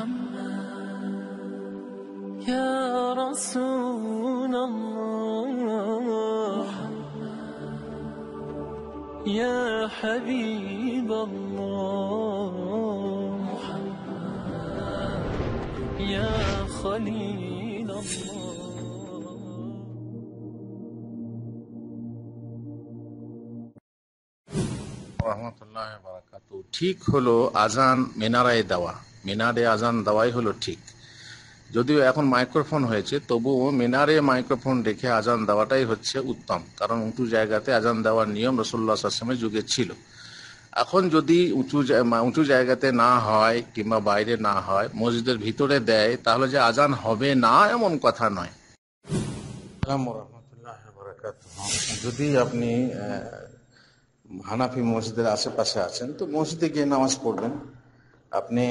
محمد يا رسول الله يا حبيب الله محمد يا خليل الله রহমতুল্লাহ বারাকাতু ঠিক হলো আজান মিনারায় দেওয়া মিনারে আজান দেওয়াই হলো ঠিক যদিও এখন মাইক্রোফোন হয়েছে তবুও মিনারে মাইক্রোফোন রেখে আজান দেওয়াটাই হচ্ছে উত্তম কারণ উঁচু জায়গাতে আজান দেওয়ার নিয়ম রসুল্লাহ আসলামের যুগে ছিল এখন যদি উঁচু উঁচু জায়গাতে না হয় কিংবা বাইরে না হয় মসজিদের ভিতরে দেয় তাহলে যে আজান হবে না এমন কথা নয় যদি আপনি হানাফি মসজিদের আশেপাশে আছেন তো মসজিদে গিয়ে নামাজ পড়বেন আপনি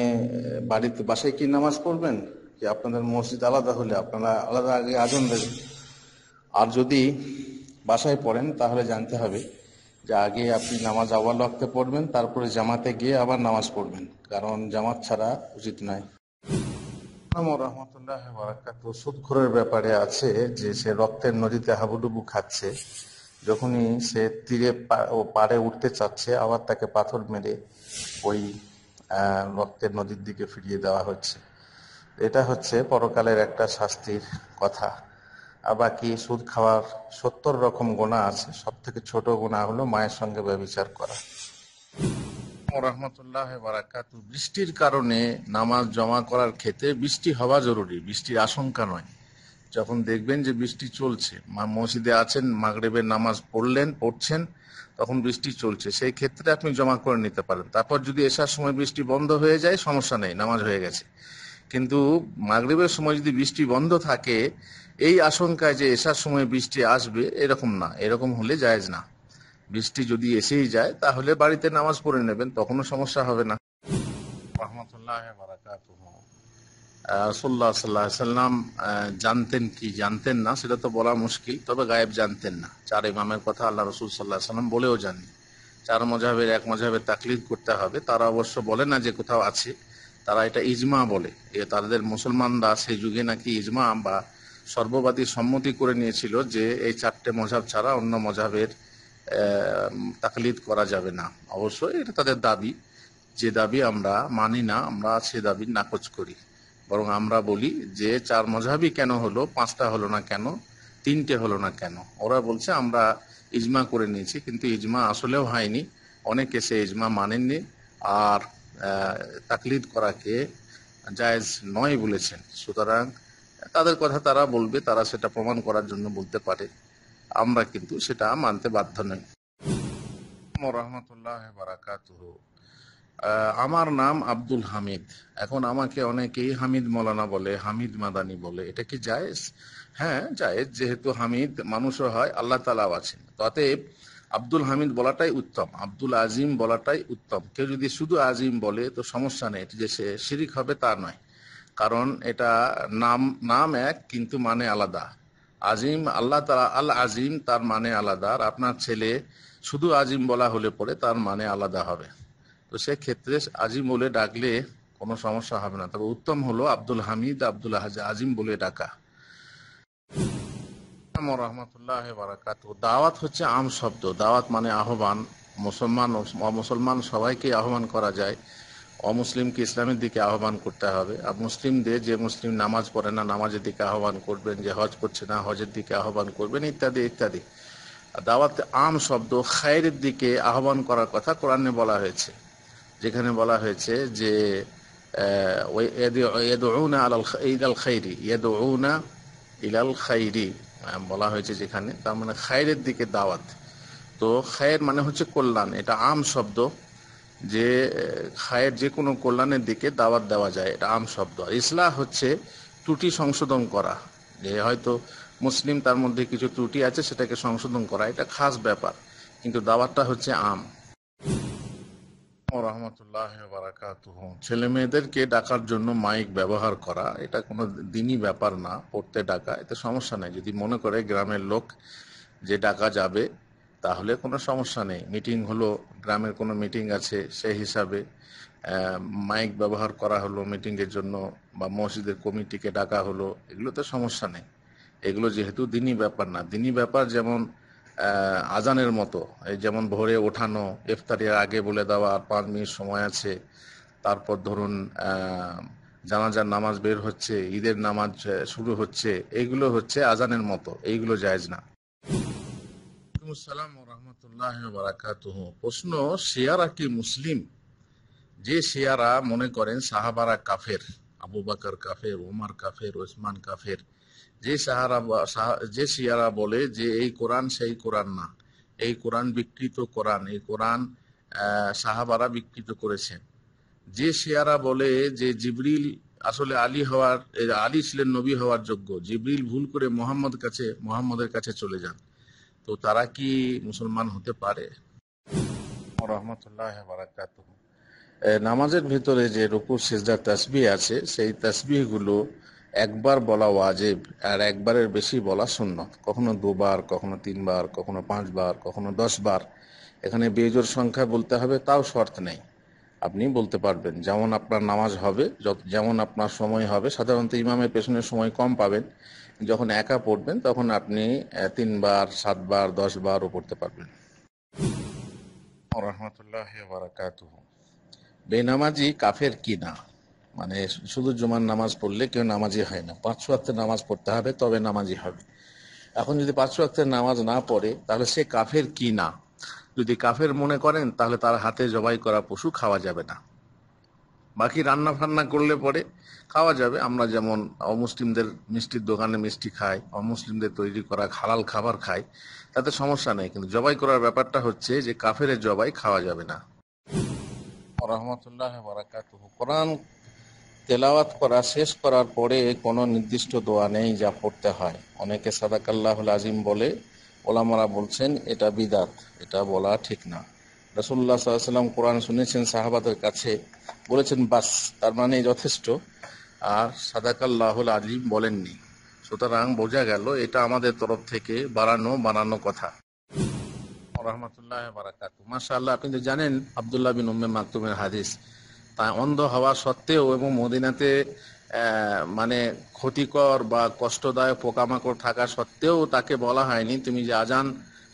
বাড়িতে বাসায় কি নামাজ পড়বেন কি আপনাদের মসজিদ আলাদা হলে আপনারা আলাদা আগে আজম দেবেন আর যদি বাসায় পড়েন তাহলে জানতে হবে যে আগে আপনি নামাজ আবার লক্ষ্যে পড়বেন তারপরে জামাতে গিয়ে আবার নামাজ পড়বেন কারণ জামাত ছাড়া উচিত নয় রহমতুল্লাহ বারাকাত সুদখোরের ব্যাপারে আছে যে সে রক্তের নদীতে হাবুডুবু খাচ্ছে যখনই সে তীরে পাড়ে উঠতে চাচ্ছে আবার তাকে পাথর মেরে ওই রক্তের নদীর দিকে ফিরিয়ে দেওয়া হচ্ছে এটা হচ্ছে পরকালের একটা শাস্তির কথা আর বাকি সুদ খাওয়ার সত্তর রকম গোনা আছে সব থেকে ছোট গোনা হলো মায়ের সঙ্গে ব্যবচার করা রহমতুল্লাহ বারাকাতু বৃষ্টির কারণে নামাজ জমা করার ক্ষেত্রে বৃষ্টি হওয়া জরুরি বৃষ্টির আশঙ্কা নয় যখন দেখবেন যে বৃষ্টি চলছে মসজিদে আছেন মাগরেবের নামাজ পড়লেন পড়ছেন তখন বৃষ্টি চলছে সেই ক্ষেত্রে আপনি জমা করে নিতে পারেন তারপর যদি এসার সময় বৃষ্টি বন্ধ হয়ে যায় সমস্যা নেই নামাজ হয়ে গেছে কিন্তু মাগরীবের সময় যদি বৃষ্টি বন্ধ থাকে এই আশঙ্কায় যে এসার সময় বৃষ্টি আসবে এরকম না এরকম হলে জায়জ না বৃষ্টি যদি এসেই যায় তাহলে বাড়িতে নামাজ পড়ে নেবেন তখনও সমস্যা হবে না রহমতুল্লাহ সাল্লাহ সাল্লাম জানতেন কি জানতেন না সেটা তো বলা মুশকিল তবে গায়েব জানতেন না চার ইমামের কথা আল্লাহ রসুল সাল্লাহ সাল্লাম বলেও জানি চার মজাহের এক মজাহের তাকলিদ করতে হবে তারা অবশ্য বলে না যে কোথাও আছে তারা এটা ইজমা বলে এ তাদের মুসলমানরা সেই যুগে নাকি ইজমা বা সর্ববাদী সম্মতি করে নিয়েছিল যে এই চারটে মজাব ছাড়া অন্য মজাবের তাকলিদ করা যাবে না অবশ্যই এটা তাদের দাবি যে দাবি আমরা মানি না আমরা সে দাবি নাকচ করি বরং আমরা বলি যে চার মজাবি কেন হলো পাঁচটা হলো না কেন তিনটে হলো না কেন ওরা বলছে আমরা ইজমা করে নিয়েছি কিন্তু ইজমা আসলেও হয়নি অনেকে সে ইজমা মানেননি আর তাকলিদ করাকে জায়েজ নয় বলেছেন সুতরাং তাদের কথা তারা বলবে তারা সেটা প্রমাণ করার জন্য বলতে পারে আমরা কিন্তু সেটা মানতে বাধ্য নই রহমতুল্লাহ বারাকাত আমার নাম আব্দুল হামিদ এখন আমাকে অনেকেই হামিদ মৌলানা বলে হামিদ মাদানি বলে এটা কি জায়েজ হ্যাঁ জায়েজ যেহেতু হামিদ মানুষও হয় আল্লাহ তালাও আছেন অতএব আব্দুল হামিদ বলাটাই উত্তম আব্দুল আজিম বলাটাই উত্তম কেউ যদি শুধু আজিম বলে তো সমস্যা নেই যে সে শিরিক হবে তা নয় কারণ এটা নাম নাম এক কিন্তু মানে আলাদা আজিম আল্লাহ তালা আল আজিম তার মানে আলাদা আর আপনার ছেলে শুধু আজিম বলা হলে পরে তার মানে আলাদা হবে তো সেক্ষেত্রে আজিম বলে ডাকলে কোনো সমস্যা হবে না তবে উত্তম হলো আব্দুল হামিদ আব্দুল হাজা আজিম বলে ডাকা রহমতুল্লাহ বারাকাত দাওয়াত হচ্ছে আম শব্দ দাওয়াত মানে আহ্বান মুসলমান মুসলমান সবাইকে আহ্বান করা যায় অমুসলিমকে ইসলামের দিকে আহ্বান করতে হবে আর মুসলিমদের যে মুসলিম নামাজ পড়ে না নামাজের দিকে আহ্বান করবেন যে হজ করছে না হজের দিকে আহ্বান করবেন ইত্যাদি ইত্যাদি দাওয়াত আম শব্দ খায়ের দিকে আহ্বান করার কথা কোরআনে বলা হয়েছে যেখানে বলা হয়েছে যে খাইরি ইলাল খাইরি বলা হয়েছে যেখানে তার মানে খায়ের দিকে দাওয়াত তো খায়ের মানে হচ্ছে কল্যাণ এটা আম শব্দ যে খায়ের যে কোনো কল্যাণের দিকে দাওয়াত দেওয়া যায় এটা আম শব্দ ইসলাহ হচ্ছে ত্রুটি সংশোধন করা যে হয়তো মুসলিম তার মধ্যে কিছু ত্রুটি আছে সেটাকে সংশোধন করা এটা খাস ব্যাপার কিন্তু দাওয়াতটা হচ্ছে আম রহমতুল্লাহ বারাকাতুহ ছেলে মেয়েদেরকে ডাকার জন্য মাইক ব্যবহার করা এটা কোনো দিনই ব্যাপার না পড়তে ডাকা এতে সমস্যা নেই যদি মনে করে গ্রামের লোক যে ডাকা যাবে তাহলে কোনো সমস্যা নেই মিটিং হলো গ্রামের কোনো মিটিং আছে সেই হিসাবে মাইক ব্যবহার করা হলো মিটিংয়ের জন্য বা মসজিদের কমিটিকে ডাকা হলো এগুলোতে সমস্যা নেই এগুলো যেহেতু দিনই ব্যাপার না দিনই ব্যাপার যেমন আজানের মতো এই যেমন ভোরে ওঠানো ইফতারের আগে বলে দেওয়া আর পাঁচ মিনিট সময় আছে তারপর ধরুন জানাজার নামাজ বের হচ্ছে ঈদের নামাজ শুরু হচ্ছে এইগুলো হচ্ছে আজানের মতো এইগুলো জায়জ না আসসালাম রহমতুল্লাহ বারাকাতুহ প্রশ্ন শেয়ারা কি মুসলিম যে শেয়ারা মনে করেন সাহাবারা কাফের আবু বাকর কাফের ওমার কাফের ওসমান কাফের যে সাহারা যে শিয়ারা বলে যে এই কোরআন সেই কোরআন না এই কোরআন বিকৃত কোরআন এই কোরআন সাহাবারা বিকৃত করেছেন যে শিয়ারা বলে যে জিবরিল আসলে আলী হওয়ার আলী ছিলেন নবী হওয়ার যোগ্য জিবরিল ভুল করে মোহাম্মদ কাছে মোহাম্মদের কাছে চলে যান তো তারা কি মুসলমান হতে পারে রহমতুল্লাহ নামাজের ভিতরে যে রুকু সেজদার তাসবি আছে সেই তাসবিহগুলো একবার বলা ওয়াজেব আর একবারের বেশি বলা সুন্নত কখনো দুবার কখনো তিনবার কখনো পাঁচবার কখনো দশবার এখানে বেজোর সংখ্যা বলতে হবে তাও শর্ত নেই আপনি বলতে পারবেন যেমন আপনার নামাজ হবে যেমন আপনার সময় হবে সাধারণত ইমামের পেছনে সময় কম পাবেন যখন একা পড়বেন তখন আপনি তিনবার সাতবার দশবারও পড়তে পারবেন রহমতুল্লাহ বেনামাজি কাফের কিনা মানে শুধু জুমার নামাজ পড়লে কেউ নামাজই হয় না পাঁচ ওয়াক্তের নামাজ পড়তে হবে তবে নামাজই হবে এখন যদি পাঁচ ওয়াক্তের নামাজ না পড়ে তাহলে সে কাফের কি না যদি কাফের মনে করেন তাহলে তার হাতে জবাই করা পশু খাওয়া যাবে না বাকি রান্না ফান্না করলে পরে খাওয়া যাবে আমরা যেমন অমুসলিমদের মিষ্টির দোকানে মিষ্টি খাই অমুসলিমদের তৈরি করা হালাল খাবার খাই তাতে সমস্যা নেই কিন্তু জবাই করার ব্যাপারটা হচ্ছে যে কাফের জবাই খাওয়া যাবে না রহমতুল্লাহ বারাকাত কোরআন তেলাওয়াত করা শেষ করার পরে কোনো নির্দিষ্ট দোয়া নেই যা পড়তে হয় অনেকে সাদাকাল্লাহুল আজিম বলে ওলামারা বলছেন এটা বিদাত এটা বলা ঠিক না রসুল্লাহ সাল্লাম কোরআন শুনেছেন সাহাবাদের কাছে বলেছেন বাস তার মানে যথেষ্ট আর সাদাকাল্লাহুল আজিম বলেননি সুতরাং বোঝা গেল এটা আমাদের তরফ থেকে বাড়ানো বানানো কথা রহমতুল্লাহ বারাকাত মাসা আল্লাহ আপনি তো জানেন আবদুল্লাহ বিন উম্মে মাকতুমের হাদিস তা অন্ধ হওয়া সত্ত্বেও এবং মদিনাতে মানে ক্ষতিকর বা কষ্টদায়ক পোকামাকড় থাকা সত্ত্বেও তাকে বলা হয়নি তুমি যে আজান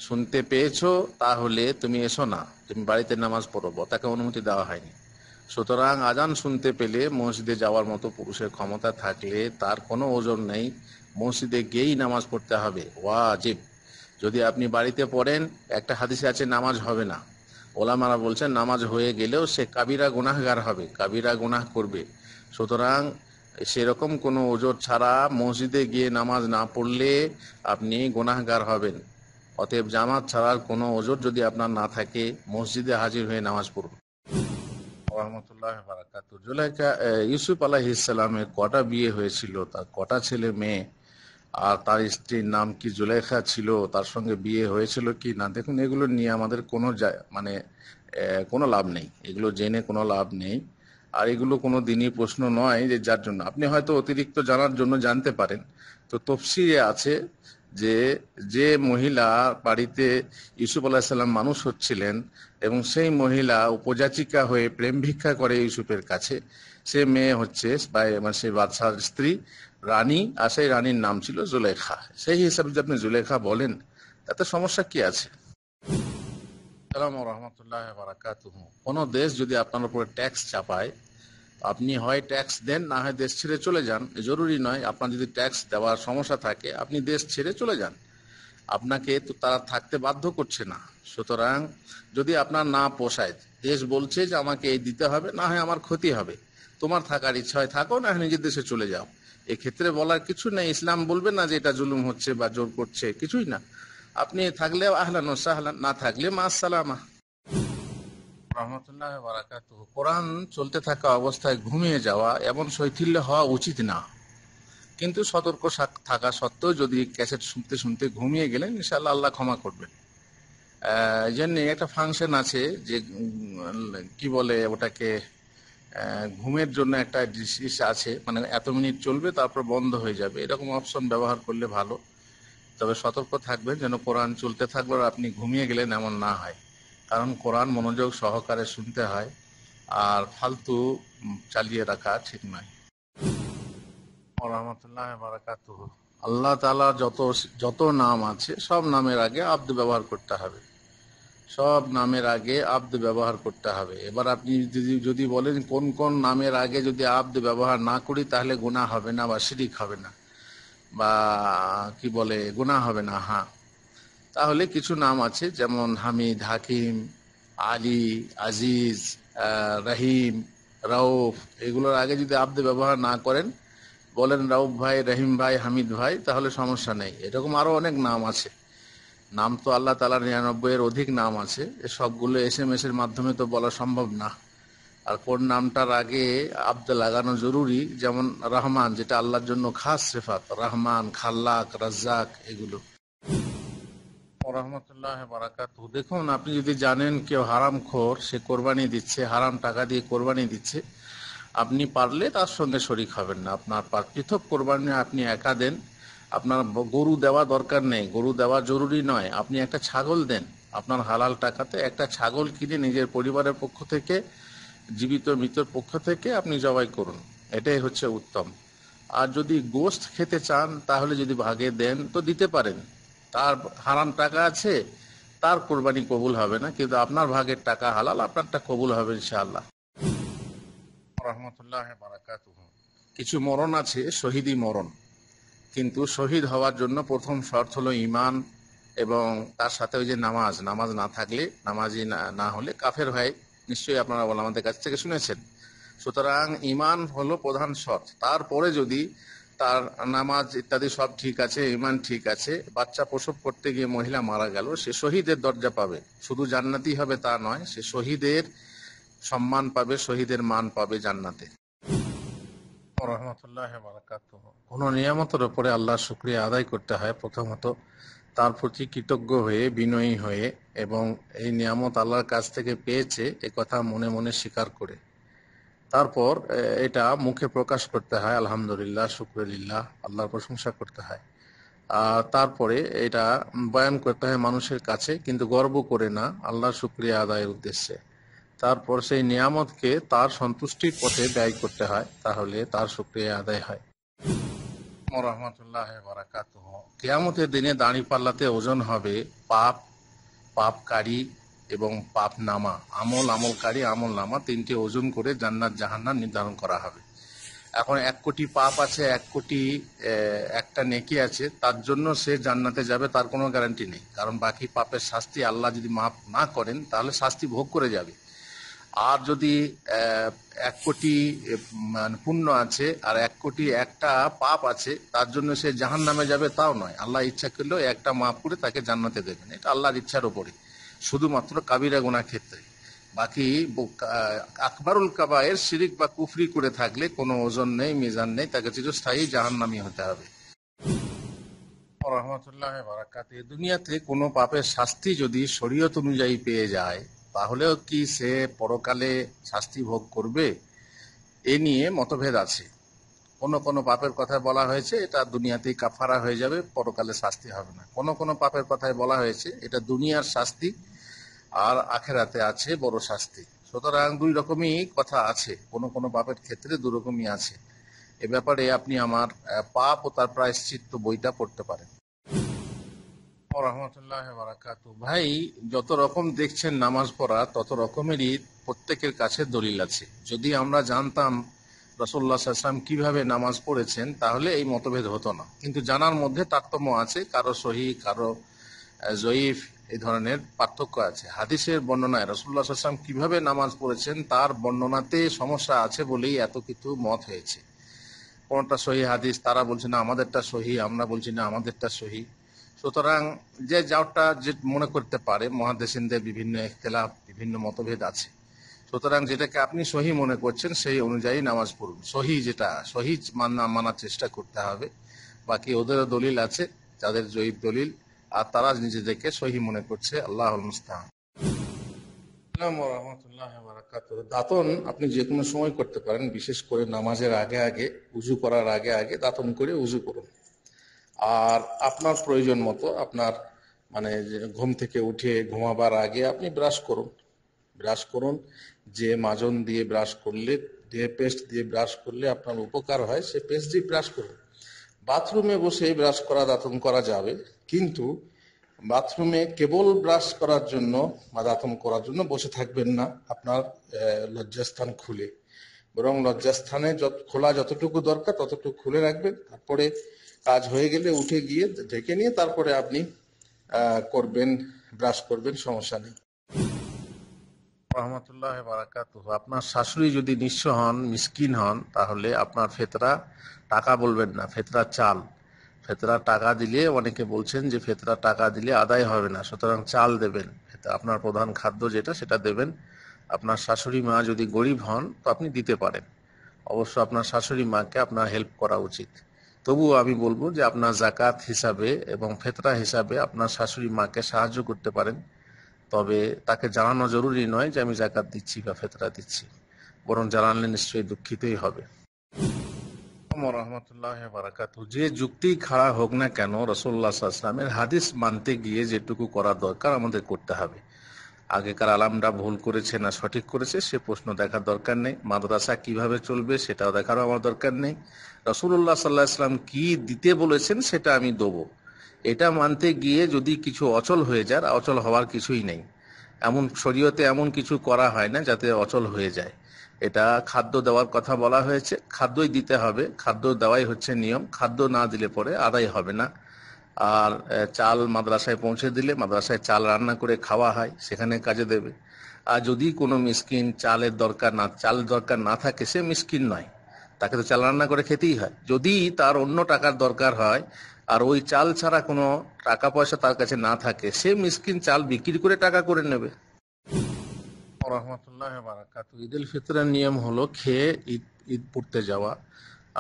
শুনতে পেয়েছো তাহলে তুমি এসো না তুমি বাড়িতে নামাজ পড়বো তাকে অনুমতি দেওয়া হয়নি সুতরাং আজান শুনতে পেলে মসজিদে যাওয়ার মতো পুরুষের ক্ষমতা থাকলে তার কোনো ওজন নেই মসজিদে গিয়েই নামাজ পড়তে হবে ওয়াজিব যদি আপনি বাড়িতে পড়েন একটা হাদিসে আছে নামাজ হবে না ওলামারা বলছেন নামাজ হয়ে গেলেও সে কাবিরা গুনাহগার হবে কাবিরা গুনাহ করবে সুতরাং সেরকম কোনো ওজোর ছাড়া মসজিদে গিয়ে নামাজ না পড়লে আপনি গুনাহগার হবেন অতএব জামাত ছাড়ার কোনো ওজোর যদি আপনার না থাকে মসজিদে হাজির হয়ে নামাজ পড়ুন ইউসুফ আলাহিসের কটা বিয়ে হয়েছিল তার কটা ছেলে মেয়ে আর তার স্ত্রীর নাম কি জুলাইখা ছিল তার সঙ্গে বিয়ে হয়েছিল কি না দেখুন এগুলো নিয়ে আমাদের কোনো মানে কোনো লাভ নেই এগুলো জেনে কোনো লাভ নেই আর এগুলো কোনো দিনই প্রশ্ন নয় যে যার জন্য আপনি হয়তো অতিরিক্ত জানার জন্য জানতে পারেন তো তফসিরে আছে যে যে মহিলা বাড়িতে ইউসুফ সাল্লাম মানুষ হচ্ছিলেন এবং সেই মহিলা উপজাচিকা হয়ে প্রেম ভিক্ষা করে ইউসুফের কাছে সে মেয়ে হচ্ছে মানে সেই বাদশার স্ত্রী রানী আর সেই রানীর নাম ছিল জুলেখা সেই হিসাবে যদি আপনি জুলেখা বলেন তাতে সমস্যা কি আছে কোন কোনো দেশ যদি আপনার উপরে ট্যাক্স চাপায় আপনি হয় ট্যাক্স দেন না হয় দেশ ছেড়ে চলে যান জরুরি নয় আপনার যদি ট্যাক্স দেওয়ার সমস্যা থাকে আপনি দেশ ছেড়ে চলে যান আপনাকে তো তারা থাকতে বাধ্য করছে না সুতরাং যদি আপনার না পোষায় দেশ বলছে যে আমাকে এই দিতে হবে না হয় আমার ক্ষতি হবে তোমার থাকার ইচ্ছা হয় থাকো না হয় নিজের দেশে চলে যাও এক্ষেত্রে বলার কিছু নেই ইসলাম বলবে না যে এটা জুলুম হচ্ছে বা জোর করছে কিছুই না আপনি থাকলে আহলান সাহলান না থাকলে মা সালামা রহমতুল্লাহ বারাকাত কোরআন চলতে থাকা অবস্থায় ঘুমিয়ে যাওয়া এমন শৈথিল্য হওয়া উচিত না কিন্তু সতর্ক থাকা সত্ত্বেও যদি ক্যাসেট শুনতে শুনতে ঘুমিয়ে গেলেন ইনশাল্লাহ আল্লাহ ক্ষমা করবেন জন্য একটা ফাংশন আছে যে কি বলে ওটাকে ঘুমের জন্য একটা ডিসিস আছে মানে এত মিনিট চলবে তারপর বন্ধ হয়ে যাবে এরকম অপশন ব্যবহার করলে ভালো তবে সতর্ক থাকবেন যেন কোরআন চলতে থাকবে আর আপনি ঘুমিয়ে গেলেন এমন না হয় কারণ কোরআন মনোযোগ সহকারে শুনতে হয় আর ফালতু চালিয়ে রাখা ঠিক নয় আল্লাহ তালা যত যত নাম আছে সব নামের আগে আব্দ ব্যবহার করতে হবে সব নামের আগে আব্দ ব্যবহার করতে হবে এবার আপনি যদি যদি বলেন কোন কোন নামের আগে যদি আব্দ ব্যবহার না করি তাহলে গুণা হবে না বা শিরিক হবে না বা কি বলে গুণা হবে না হ্যাঁ তাহলে কিছু নাম আছে যেমন হামিদ হাকিম আলী আজিজ রহিম রাউফ এগুলোর আগে যদি আব্দ ব্যবহার না করেন বলেন রাউফ ভাই রহিম ভাই হামিদ ভাই তাহলে সমস্যা নেই এরকম আরও অনেক নাম আছে নাম তো আল্লাহ তালার নিরানব্বই এর অধিক নাম আছে সবগুলো এস এম এস এর মাধ্যমে তো বলা সম্ভব না আর কোন নামটার আগে আব্দ লাগানো জরুরি যেমন রহমান যেটা আল্লাহর জন্য খাস সেফাত রহমান খাল্লাক রাজ্জাক এগুলো রহমতুল্লাহ বারাকাত দেখুন আপনি যদি জানেন কেউ হারাম খোর সে কোরবানি দিচ্ছে হারাম টাকা দিয়ে কোরবানি দিচ্ছে আপনি পারলে তার সঙ্গে শরিক হবেন না আপনার পৃথক কোরবানি আপনি একা দেন আপনার গরু দেওয়া দরকার নেই গরু দেওয়া জরুরি নয় আপনি একটা ছাগল দেন আপনার হালাল টাকাতে একটা ছাগল কিনে নিজের পরিবারের পক্ষ থেকে জীবিত মৃতর পক্ষ থেকে আপনি জবাই করুন এটাই হচ্ছে উত্তম আর যদি গোস্ত খেতে চান তাহলে যদি ভাগে দেন তো দিতে পারেন তার হারাম টাকা আছে তার কোরবানি কবুল হবে না কিন্তু আপনার ভাগের টাকা হালাল আপনারটা কবুল হবে ইনশাআল্লাহ রহমতুল্লাহ কিছু মরণ আছে শহীদি মরণ কিন্তু শহীদ হওয়ার জন্য প্রথম শর্ত হলো ইমান এবং তার সাথে ওই যে নামাজ নামাজ না থাকলে নামাজই না হলে কাফের হয় নিশ্চয়ই আপনারা বলে আমাদের কাছ থেকে শুনেছেন সুতরাং ইমান হলো প্রধান শর্ত তারপরে যদি তার নামাজ ইত্যাদি সব ঠিক আছে ইমান ঠিক আছে বাচ্চা প্রসব করতে গিয়ে মহিলা মারা গেল সে শহীদের দরজা পাবে শুধু জান্নাতি হবে তা নয় সে শহীদের সম্মান পাবে শহীদের মান পাবে জান্নাতে রহমতুল্লাহ বারাকাত কোন নিয়ামতের উপরে আল্লাহ শুক্রিয়া আদায় করতে হয় প্রথমত তার প্রতি কৃতজ্ঞ হয়ে বিনয়ী হয়ে এবং এই নিয়ামত আল্লাহর কাছ থেকে পেয়েছে এ কথা মনে মনে স্বীকার করে তারপর এটা মুখে প্রকাশ করতে হয় আলহামদুলিল্লাহ শুক্রলিল্লাহ আল্লাহর প্রশংসা করতে হয় আর তারপরে এটা বয়ান করতে হয় মানুষের কাছে কিন্তু গর্ব করে না আল্লাহর শুক্রিয়া আদায়ের উদ্দেশ্যে তারপর সেই নিয়ামতকে তার সন্তুষ্টির পথে ব্যয় করতে হয় তাহলে তার শুক্রিয়া আদায় হয় রহমতুল্লাহ বারাকাত কেয়ামতের দিনে দাঁড়ি পাল্লাতে ওজন হবে পাপ পাপকারী এবং পাপ নামা আমল আমলকারী আমল নামা তিনটি ওজন করে জান্নাত জাহান্নার নির্ধারণ করা হবে এখন এক কোটি পাপ আছে এক কোটি একটা নেকি আছে তার জন্য সে জান্নাতে যাবে তার কোনো গ্যারান্টি নেই কারণ বাকি পাপের শাস্তি আল্লাহ যদি মাফ না করেন তাহলে শাস্তি ভোগ করে যাবে আর যদি এক কোটি মানে পুণ্য আছে আর এক কোটি একটা পাপ আছে তার জন্য সে জাহান নামে যাবে তাও নয় আল্লাহ ইচ্ছা করলেও একটা মাফ করে তাকে জান্নাতে দেবেন এটা আল্লাহর ইচ্ছার ওপরে শুধুমাত্র কাবিরা গোনার ক্ষেত্রে বাকি আকবরুল কাবায়ের শিরিক বা কুফরি করে থাকলে কোনো ওজন নেই মিজান নেই তাকে চিরস্থায়ী জাহান্নামি হতে হবে রহমতুল্লাহ বারাকাতে দুনিয়াতে কোনো পাপের শাস্তি যদি শরীয়ত অনুযায়ী পেয়ে যায় তাহলেও কি সে পরকালে শাস্তি ভোগ করবে এ নিয়ে মতভেদ আছে কোনো কোনো পাপের কথায় বলা হয়েছে এটা দুনিয়াতেই কাফারা হয়ে যাবে পরকালে শাস্তি হবে না কোনো কোনো পাপের কথায় বলা হয়েছে এটা দুনিয়ার শাস্তি আর আখেরাতে আছে বড় শাস্তি সুতরাং দুই রকমই কথা আছে কোনো কোনো পাপের ক্ষেত্রে দু রকমই আছে এ ব্যাপারে আপনি আমার পাপ ও তার প্রায়শ্চিত্ত বইটা পড়তে পারেন ভাই যত রকম দেখছেন নামাজ পড়া তত রকমেরই প্রত্যেকের কাছে দলিল আছে যদি আমরা জানতাম রসোল্লা কিভাবে নামাজ পড়েছেন তাহলে এই মতভেদ হতো না কিন্তু জানার মধ্যে তারতম্য আছে কারো সহি কারো জয়ীফ এই ধরনের পার্থক্য আছে হাদিসের বর্ণনায় রসুল্লাহ আসলাম কিভাবে নামাজ পড়েছেন তার বর্ণনাতে সমস্যা আছে বলেই এত কিছু মত হয়েছে কোনটা সহি হাদিস তারা বলছে না আমাদেরটা সহি আমরা বলছি না আমাদেরটা সহি সুতরাং যে যাওয়াটা যে মনে করতে পারে মহাদেশিনদের বিভিন্ন একতলাপ বিভিন্ন মতভেদ আছে সুতরাং যেটাকে আপনি সহি মনে করছেন সেই অনুযায়ী নামাজ পড়ুন সহি যেটা সহি মানা মানার চেষ্টা করতে হবে বাকি ওদেরও দলিল আছে যাদের জয়ীব দলিল আর তারা নিজেদেরকে সহি মনে করছে আল্লাহ মুস্তাহান দাতন আপনি যে কোনো সময় করতে পারেন বিশেষ করে নামাজের আগে আগে উজু করার আগে আগে দাতন করে উজু করুন আর আপনার প্রয়োজন মতো আপনার মানে ঘুম থেকে উঠে ঘুমাবার আগে আপনি ব্রাশ করুন ব্রাশ করুন যে মাজন দিয়ে ব্রাশ করলে যে পেস্ট দিয়ে ব্রাশ করলে আপনার উপকার হয় সে পেস্ট দিয়ে ব্রাশ করুন বাথরুমে বসে ব্রাশ করা দাঁতন করা যাবে কিন্তু বাথরুমে কেবল ব্রাশ করার জন্য বা দাঁতন করার জন্য বসে থাকবেন না আপনার লজ্জাস্থান খুলে বরং লজ্জাস্থানে যত খোলা যতটুকু দরকার ততটুকু খুলে রাখবেন তারপরে কাজ হয়ে গেলে উঠে গিয়ে ঢেকে নিয়ে তারপরে আপনি করবেন ব্রাশ করবেন সমস্যা নেই রহমতুল্লাহ বারাকাত আপনার শাশুড়ি যদি নিঃস্ব হন মিসকিন হন তাহলে আপনার ফেতরা টাকা বলবেন না ফেতরা চাল ফেতরা টাকা দিলে অনেকে বলছেন যে ফেতরা টাকা দিলে আদায় হবে না সুতরাং চাল দেবেন আপনার প্রধান খাদ্য যেটা সেটা দেবেন আপনার শাশুড়ি মা যদি গরিব হন তো আপনি দিতে পারেন অবশ্য আপনার শাশুড়ি মাকে আপনার হেল্প করা উচিত তবুও আমি বলবো যে আপনার জাকাত হিসাবে এবং ফেতরা হিসাবে আপনার শাশুড়ি মাকে সাহায্য করতে পারেন তবে তাকে জানানো জরুরি নয় যে আমি জাকাত দিচ্ছি বা ফেতরা দিচ্ছি বরং জানালে নিশ্চয়ই দুঃখিতই হবে রহমতুল্লাহ বারাকাতু যে যুক্তি খাড়া হোক না কেন রসোল্লা সাল্লামের হাদিস মানতে গিয়ে যেটুকু করা দরকার আমাদের করতে হবে আগেকার আলামরা ভুল করেছে না সঠিক করেছে সে প্রশ্ন দেখার দরকার নেই মাদ্রাসা কিভাবে চলবে সেটাও দেখারও আমার দরকার নেই রসুল্লাহ সাল্লাহ ইসলাম কি দিতে বলেছেন সেটা আমি দেবো এটা মানতে গিয়ে যদি কিছু অচল হয়ে যায় অচল হওয়ার কিছুই নেই এমন শরীয়তে এমন কিছু করা হয় না যাতে অচল হয়ে যায় এটা খাদ্য দেওয়ার কথা বলা হয়েছে খাদ্যই দিতে হবে খাদ্য দেওয়াই হচ্ছে নিয়ম খাদ্য না দিলে পরে আদায় হবে না আর চাল মাদ্রাসায় পৌঁছে দিলে মাদ্রাসায় চাল রান্না করে খাওয়া হয় সেখানে কাজে দেবে আর যদি কোনো মিসকিন চালের দরকার না চাল দরকার না থাকে সে মিসকিন নয় তাকে তো চাল রান্না করে খেতেই হয় যদি তার অন্য টাকার দরকার হয় আর ওই চাল ছাড়া কোনো টাকা পয়সা তার কাছে না থাকে সে মিসকিন চাল বিক্রি করে টাকা করে নেবে রহমতুল্লাহ ঈদ উল ফিতরের নিয়ম হলো খেয়ে ঈদ ঈদ পড়তে যাওয়া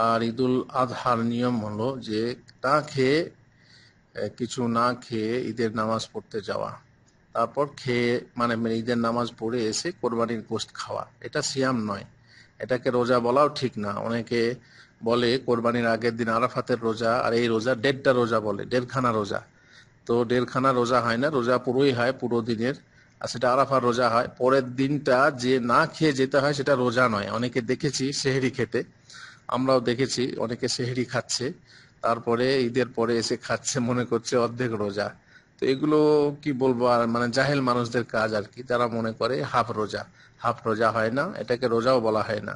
আর ঈদুল আজহার নিয়ম হলো যে তা খেয়ে কিছু না খেয়ে ঈদের নামাজ পড়তে যাওয়া তারপর খেয়ে মানে, মানে ঈদের নামাজ পড়ে এসে কোরবানির গোস্ত খাওয়া এটা সিয়াম নয় এটাকে রোজা বলাও ঠিক না অনেকে বলে কোরবানির আগের দিন আরাফাতের রোজা আর এই রোজা দেড়টা রোজা বলে দেড়খানা রোজা তো দেড়খানা রোজা হয় না রোজা পুরোই হয় পুরো দিনের আর সেটা আরাফার রোজা হয় পরের দিনটা যে না খেয়ে যেতে হয় সেটা রোজা নয় অনেকে দেখেছি সেহেরি খেতে আমরাও দেখেছি অনেকে সেহেরি খাচ্ছে তারপরে ঈদের পরে এসে খাচ্ছে মনে করছে অর্ধেক রোজা তো এগুলো কি বলবো আর মানে জাহেল মানুষদের কাজ আর কি তারা মনে করে হাফ রোজা হাফ রোজা হয় না এটাকে রোজাও বলা হয় না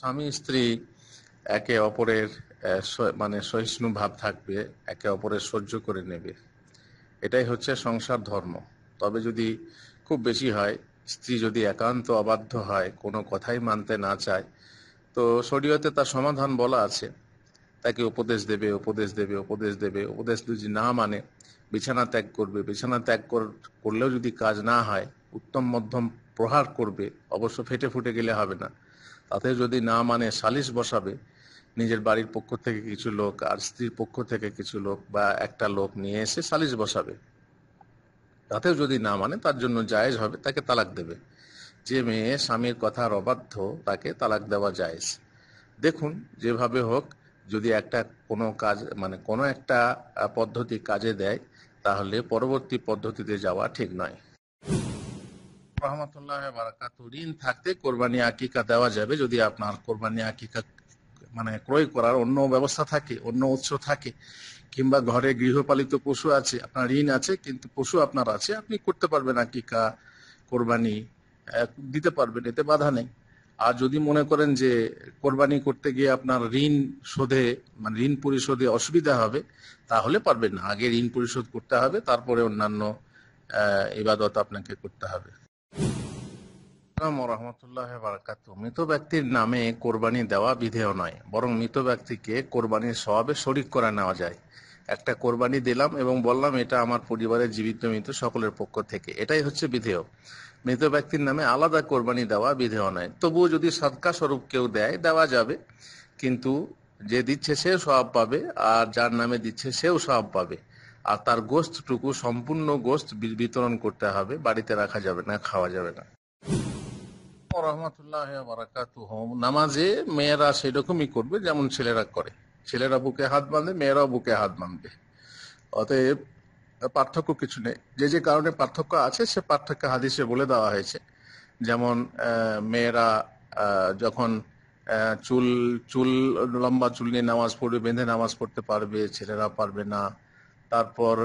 স্বামী স্ত্রী একে অপরের মানে সহিষ্ণু ভাব থাকবে একে অপরের সহ্য করে নেবে এটাই হচ্ছে সংসার ধর্ম তবে যদি খুব বেশি হয় স্ত্রী যদি একান্ত অবাধ্য হয় কোনো কথাই মানতে না চায় তো শরীয়তে তার সমাধান বলা আছে তাকে উপদেশ দেবে উপদেশ দেবে উপদেশ দেবে উপদেশ যদি না মানে বিছানা ত্যাগ করবে বিছানা ত্যাগ করলেও যদি কাজ না হয় উত্তম মধ্যম প্রহার করবে অবশ্য ফেটে ফুটে গেলে হবে না তাতে যদি না মানে সালিশ বসাবে নিজের বাড়ির পক্ষ থেকে কিছু লোক আর স্ত্রীর পক্ষ থেকে কিছু লোক বা একটা লোক নিয়ে এসে সালিশ বসাবে তাতেও যদি না মানে তার জন্য জায়েজ হবে তাকে তালাক দেবে যে মেয়ে স্বামীর কথার অবাধ্য তাকে তালাক দেওয়া যায় দেখুন যেভাবে হোক যদি একটা কোনো কাজ মানে কোনো একটা পদ্ধতি কাজে দেয় তাহলে পরবর্তী পদ্ধতিতে যাওয়া ঠিক নয় রহমতুল্লাহ বারাকাত ঋণ থাকতে কোরবানি আকিকা দেওয়া যাবে যদি আপনার কোরবানি আকিকা মানে ক্রয় করার অন্য ব্যবস্থা থাকে অন্য উৎস থাকে কিংবা ঘরে গৃহপালিত পশু আছে আপনার ঋণ আছে কিন্তু পশু আপনার আছে আপনি করতে পারবেন আকিকা কোরবানি দিতে পারবেন এতে বাধা নেই আর যদি মনে করেন যে কোরবানি করতে গিয়ে আপনার ঋণ শোধে মানে ঋণ পরিশোধে অসুবিধা হবে তাহলে পারবেন না আগে ঋণ পরিশোধ করতে হবে তারপরে অন্যান্য ইবাদত আপনাকে করতে হবে মৃত ব্যক্তির নামে কোরবানি দেওয়া বিধেয় নয় বরং মৃত ব্যক্তিকে কোরবানির স্বভাবে শরিক করে নেওয়া যায় একটা কোরবানি দিলাম এবং বললাম এটা আমার পরিবারের জীবিত মৃত সকলের পক্ষ থেকে এটাই হচ্ছে বিধেয় মৃত ব্যক্তির নামে আলাদা কোরবানি দেওয়া বিধে নয় তবুও যদি সৎকা স্বরূপ কেউ দেয় দেওয়া যাবে কিন্তু যে দিচ্ছে সে স্বভাব পাবে আর যার নামে দিচ্ছে সেও স্বভাব পাবে আর তার গোস্তটুকু সম্পূর্ণ গোস্ত বিতরণ করতে হবে বাড়িতে রাখা যাবে না খাওয়া যাবে না নামাজে মেয়েরা সেরকমই করবে যেমন ছেলেরা করে ছেলেরা বুকে হাত বাঁধবে মেয়েরাও বুকে হাত বাঁধবে অতএব পার্থক্য কিছু নেই যে যে কারণে পার্থক্য আছে সে পার্থক্য হাদিসে বলে দেওয়া হয়েছে যেমন মেয়েরা যখন চুল চুল লম্বা চুল নিয়ে নামাজ পড়বে বেঁধে নামাজ পড়তে পারবে ছেলেরা পারবে না তারপর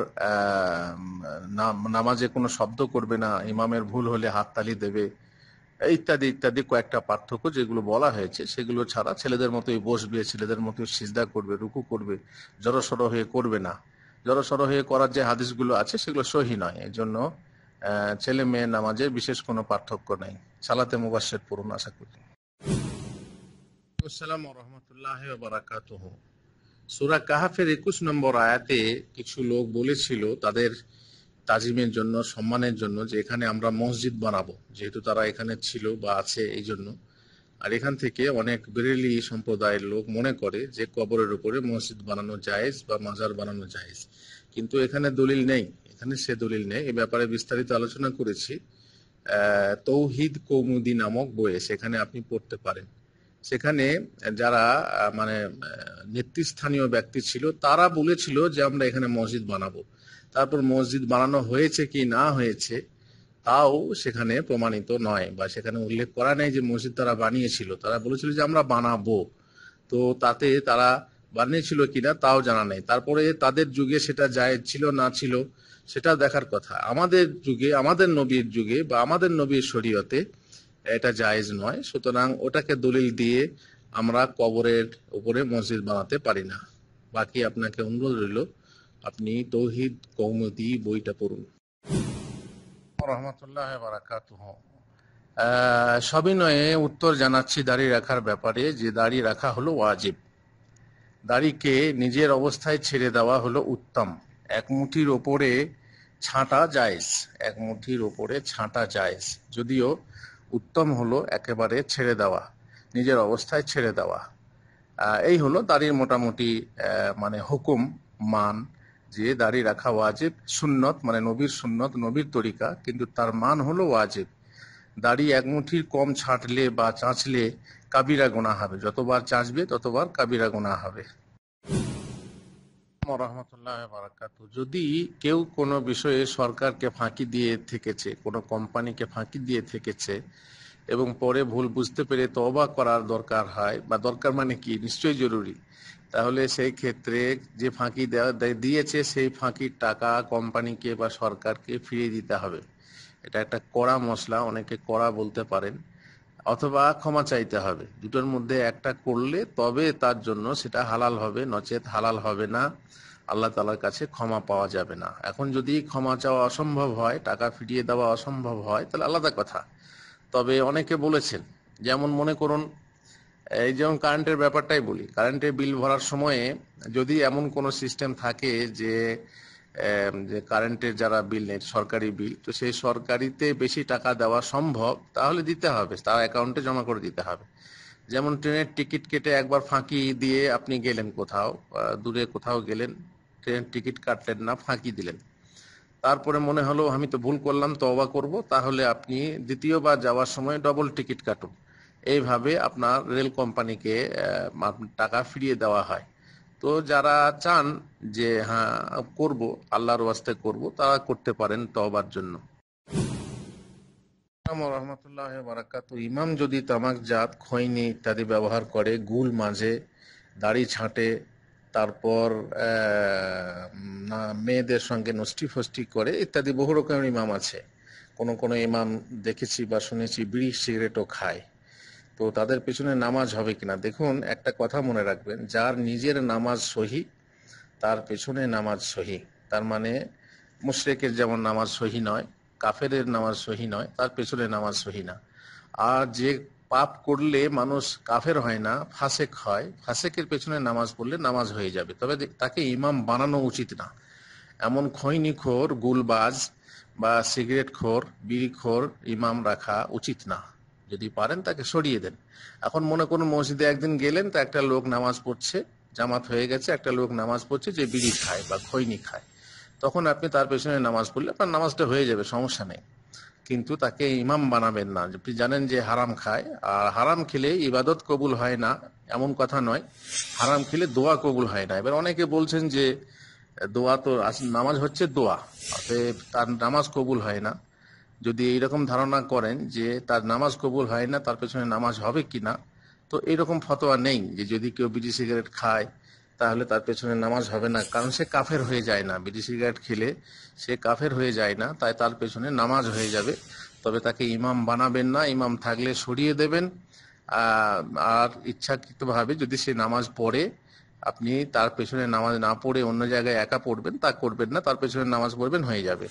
নামাজে কোনো শব্দ করবে না ইমামের ভুল হলে হাততালি দেবে ইত্যাদি ইত্যাদি কয়েকটা পার্থক্য যেগুলো বলা হয়েছে সেগুলো ছাড়া ছেলেদের মতোই বসবে ছেলেদের মতোই সিজদা করবে রুকু করবে জড়সড় হয়ে করবে না জড়সড় হয়ে করার যে হাদিসগুলো আছে সেগুলো সহি নয় এই জন্য ছেলে মেয়ে নামাজে বিশেষ কোনো পার্থক্য নেই সালাতে মুবাসের পূরণ আশা করি আসসালাম রহমতুল্লাহ বারাকাত সুরা কাহাফের একুশ নম্বর আয়াতে কিছু লোক বলেছিল তাদের তাজিমের জন্য সম্মানের জন্য যে এখানে আমরা মসজিদ বানাবো যেহেতু তারা এখানে ছিল বা আছে এই জন্য আর এখান থেকে অনেক বেরেলি সম্প্রদায়ের লোক মনে করে যে কবরের উপরে মসজিদ বানানো জায়েজ বা মাজার বানানো জায়েজ কিন্তু এখানে দলিল নেই এখানে সে দলিল নেই এ ব্যাপারে বিস্তারিত আলোচনা করেছি তৌহিদ কৌমুদি নামক বইয়ে সেখানে আপনি পড়তে পারেন সেখানে যারা মানে নেতৃস্থানীয় ব্যক্তি ছিল তারা বলেছিল যে আমরা এখানে মসজিদ বানাবো তারপর মসজিদ বানানো হয়েছে কি না হয়েছে তাও সেখানে প্রমাণিত নয় বা সেখানে উল্লেখ করা নেই যে মসজিদ তারা বানিয়েছিল তারা বলেছিল যে আমরা বানাবো তো তাতে তারা বানিয়েছিল কিনা তাও জানা নেই তারপরে তাদের যুগে সেটা যায় ছিল না ছিল সেটা দেখার কথা আমাদের যুগে আমাদের নবীর যুগে বা আমাদের নবীর শরীয়তে এটা জায়েজ নয় সুতরাং ওটাকে দলিল দিয়ে আমরা কবরের উপরে মসজিদ বানাতে পারি না বাকি আপনাকে অনুরোধ রইল আপনি তৌহিদ কৌমদি বইটা পড়ুন রহমতুল্লাহ বারাকাত সবিনয়ে উত্তর জানাচ্ছি দাড়ি রাখার ব্যাপারে যে দাড়ি রাখা হলো ওয়াজিব দাড়িকে নিজের অবস্থায় ছেড়ে দেওয়া হলো উত্তম এক মুঠির ওপরে ছাঁটা জায়েজ এক মুঠির ওপরে ছাঁটা জায়েজ যদিও উত্তম হলো একেবারে ছেড়ে দেওয়া নিজের অবস্থায় ছেড়ে দেওয়া এই হলো দাড়ির মোটামুটি মানে হুকুম মান যে দাড়ি রাখা ওয়াজিব সুন্নত মানে নবীর সুন্নত নবীর তরিকা কিন্তু তার মান হলো ওয়াজিব দাড়ি এক মুঠির কম ছাঁটলে বা চাঁচলে কাবিরা গোনা হবে যতবার চাঁচবে ততবার কাবিরা গোনা হবে যদি কেউ কোনো বিষয়ে সরকারকে ফাঁকি দিয়ে থেকেছে কোনো কোম্পানিকে ফাঁকি দিয়ে থেকেছে এবং পরে ভুল বুঝতে পেরে তবা করার দরকার হয় বা দরকার মানে কি নিশ্চয়ই জরুরি তাহলে সেই ক্ষেত্রে যে ফাঁকি দিয়েছে সেই ফাঁকির টাকা কোম্পানিকে বা সরকারকে ফিরিয়ে দিতে হবে এটা একটা কড়া মশলা অনেকে কড়া বলতে পারেন অথবা ক্ষমা চাইতে হবে দুটোর মধ্যে একটা করলে তবে তার জন্য সেটা হালাল হবে নচেত হালাল হবে না আল্লাহ তালার কাছে ক্ষমা পাওয়া যাবে না এখন যদি ক্ষমা চাওয়া অসম্ভব হয় টাকা ফিরিয়ে দেওয়া অসম্ভব হয় তাহলে আলাদা কথা তবে অনেকে বলেছেন যেমন মনে করুন এই যেমন কারেন্টের ব্যাপারটাই বলি কারেন্টের বিল ভরার সময়ে যদি এমন কোনো সিস্টেম থাকে যে যে কারেন্টের যারা বিল নেই সরকারি বিল তো সেই সরকারিতে বেশি টাকা দেওয়া সম্ভব তাহলে দিতে হবে তার অ্যাকাউন্টে জমা করে দিতে হবে যেমন ট্রেনের টিকিট কেটে একবার ফাঁকি দিয়ে আপনি গেলেন কোথাও দূরে কোথাও গেলেন ট্রেনের টিকিট কাটলেন না ফাঁকি দিলেন তারপরে মনে হলো আমি তো ভুল করলাম তো অবা করবো তাহলে আপনি দ্বিতীয়বার যাওয়ার সময় ডবল টিকিট কাটুন এইভাবে আপনার রেল কোম্পানিকে টাকা ফিরিয়ে দেওয়া হয় তো যারা চান যে হ্যাঁ করব আল্লাহর ওয়াস্তে করব তারা করতে পারেন তবার জন্য রহমতুল্লাহ বারাকাত ইমাম যদি তামাক জাত খৈনি ইত্যাদি ব্যবহার করে গুল মাঝে দাড়ি ছাঁটে তারপর মেয়েদের সঙ্গে নষ্টি ফষ্টি করে ইত্যাদি বহু রকমের ইমাম আছে কোন কোন ইমাম দেখেছি বা শুনেছি বিড়ি সিগারেটও খায় তো তাদের পেছনে নামাজ হবে কিনা দেখুন একটা কথা মনে রাখবেন যার নিজের নামাজ সহি তার পেছনে নামাজ সহি তার মানে মুশ্রেকের যেমন নামাজ সহি নয় কাফেরের নামাজ সহি নয় তার পেছনে নামাজ সহি না আর যে পাপ করলে মানুষ কাফের হয় না ফাসেক হয় ফাসেকের পেছনে নামাজ পড়লে নামাজ হয়ে যাবে তবে তাকে ইমাম বানানো উচিত না এমন খৈনি খোর গুলবাজ বা সিগারেট খোর বিড়ি খোর ইমাম রাখা উচিত না যদি পারেন তাকে সরিয়ে দেন এখন মনে করুন মসজিদে একদিন গেলেন তো একটা লোক নামাজ পড়ছে জামাত হয়ে গেছে একটা লোক নামাজ পড়ছে যে বিড়ি খায় বা খৈনি খায় তখন আপনি তার পেছনে নামাজ পড়লে আপনার নামাজটা হয়ে যাবে সমস্যা নেই কিন্তু তাকে ইমাম বানাবেন না আপনি জানেন যে হারাম খায় আর হারাম খেলে ইবাদত কবুল হয় না এমন কথা নয় হারাম খেলে দোয়া কবুল হয় না এবার অনেকে বলছেন যে দোয়া তো নামাজ হচ্ছে দোয়া তার নামাজ কবুল হয় না যদি এইরকম ধারণা করেন যে তার নামাজ কবুল হয় না তার পেছনে নামাজ হবে কি না তো এরকম ফতোয়া নেই যে যদি কেউ বিড়ি সিগারেট খায় তাহলে তার পেছনে নামাজ হবে না কারণ সে কাফের হয়ে যায় না বিড়ি সিগারেট খেলে সে কাফের হয়ে যায় না তাই তার পেছনে নামাজ হয়ে যাবে তবে তাকে ইমাম বানাবেন না ইমাম থাকলে সরিয়ে দেবেন আর ইচ্ছাকৃতভাবে যদি সে নামাজ পড়ে আপনি তার পেছনে নামাজ না পড়ে অন্য জায়গায় একা পড়বেন তা করবেন না তার পেছনে নামাজ পড়বেন হয়ে যাবে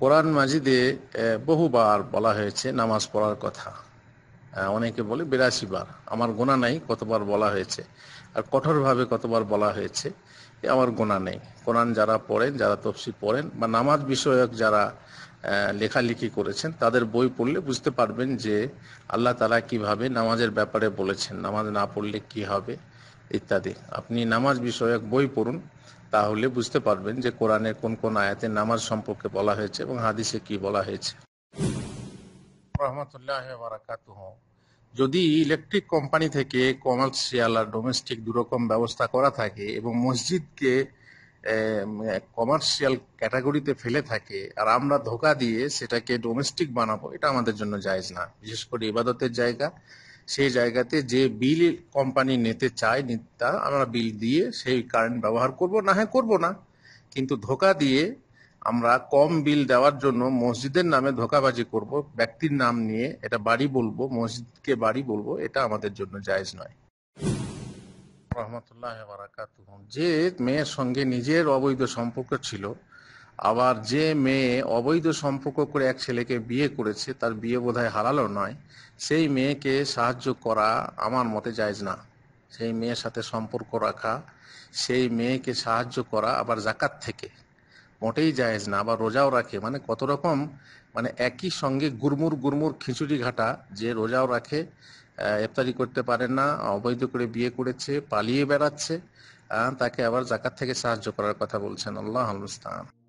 কোরআন মাজিদে বহুবার বলা হয়েছে নামাজ পড়ার কথা অনেকে বলে বিরাশি বার আমার গোনা নাই কতবার বলা হয়েছে আর কঠোরভাবে কতবার বলা হয়েছে আমার গোনা নেই কোরআন যারা পড়েন যারা তফসি পড়েন বা নামাজ বিষয়ক যারা লেখালেখি করেছেন তাদের বই পড়লে বুঝতে পারবেন যে আল্লাহ তালা কিভাবে নামাজের ব্যাপারে বলেছেন নামাজ না পড়লে কি হবে ইত্যাদি আপনি নামাজ বিষয়ক বই পড়ুন তাহলে বুঝতে পারবেন যে কোরআনে কোন কোন আয়াতে নামাজ সম্পর্কে বলা হয়েছে এবং হাদিসে কি বলা হয়েছে যদি ইলেকট্রিক কোম্পানি থেকে কমার্শিয়াল আর ডোমেস্টিক দুরকম ব্যবস্থা করা থাকে এবং মসজিদকে কমার্শিয়াল ক্যাটাগরিতে ফেলে থাকে আর আমরা ধোকা দিয়ে সেটাকে ডোমেস্টিক বানাবো এটা আমাদের জন্য জায়জ না বিশেষ করে ইবাদতের জায়গা সেই জায়গাতে যে বিল কোম্পানি নিতে চায় তা আমরা বিল দিয়ে সেই কারেন্ট ব্যবহার করব না হ্যাঁ করবো না কিন্তু ধোকা দিয়ে আমরা কম বিল দেওয়ার জন্য মসজিদের নামে ধোকাবাজি করব ব্যক্তির নাম নিয়ে এটা বাড়ি বলবো মসজিদকে বাড়ি বলবো এটা আমাদের জন্য জায়জ নয় রহমতুল্লাহ যে মেয়ের সঙ্গে নিজের অবৈধ সম্পর্ক ছিল আবার যে মেয়ে অবৈধ সম্পর্ক করে এক ছেলেকে বিয়ে করেছে তার বিয়ে বোধহয় হারালো নয় সেই মেয়েকে সাহায্য করা আমার মতে যায়জ না সেই মেয়ের সাথে সম্পর্ক রাখা সেই মেয়েকে সাহায্য করা আবার জাকাত থেকে মোটেই যায়জ না আবার রোজাও রাখে মানে কত রকম মানে একই সঙ্গে গুরমুর গুরমুর খিচুড়ি ঘাটা যে রোজাও রাখে ইফতারি করতে পারে না অবৈধ করে বিয়ে করেছে পালিয়ে বেড়াচ্ছে তাকে আবার জাকাত থেকে সাহায্য করার কথা বলছেন আল্লাহ আলমস্তান